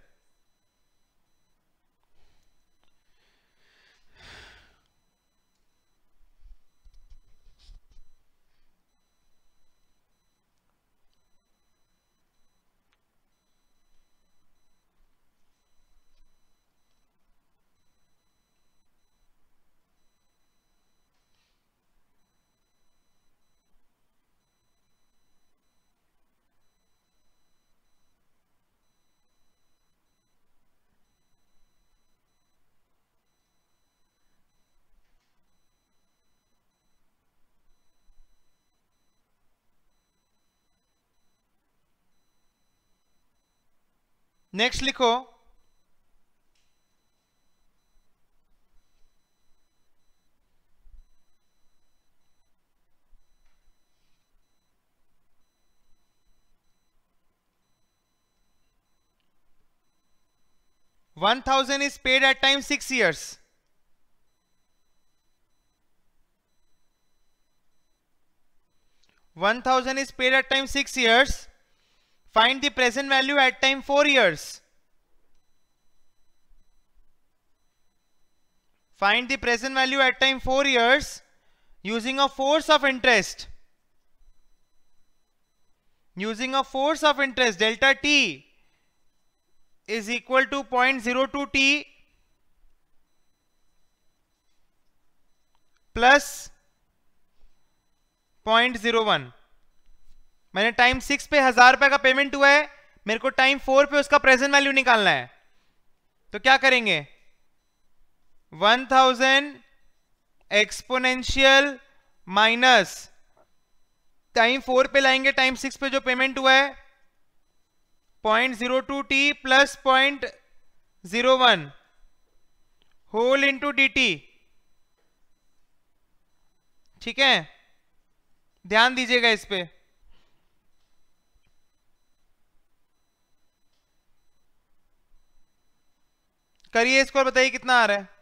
Speaker 1: Next लिखो one thousand is paid at time six years one thousand is paid at time six years Find the present value at time 4 years. Find the present value at time 4 years using a force of interest. Using a force of interest delta T is equal to 0.02 T plus 0.01. मैंने टाइम सिक्स पे हजार रुपए का पेमेंट हुआ है मेरे को टाइम फोर पे उसका प्रेजेंट वैल्यू निकालना है तो क्या करेंगे one thousand exponential minus time four पे लाएंगे टाइम सिक्स पे जो पेमेंट हुआ है point zero two t plus point zero one whole into d t ठीक है ध्यान दीजिएगा इस पर करिए स्कोर बताइए कितना आ रहा है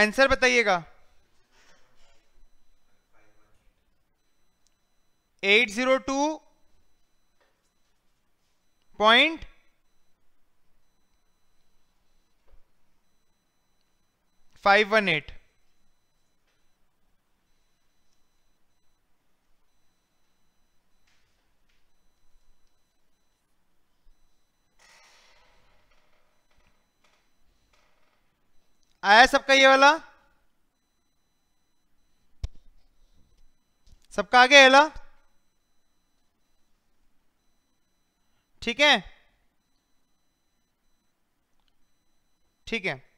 Speaker 1: आंसर बताइएगा eight zero two point five one eight आया सबका ये वाला सबका आगे वाला ठीक है ठीक है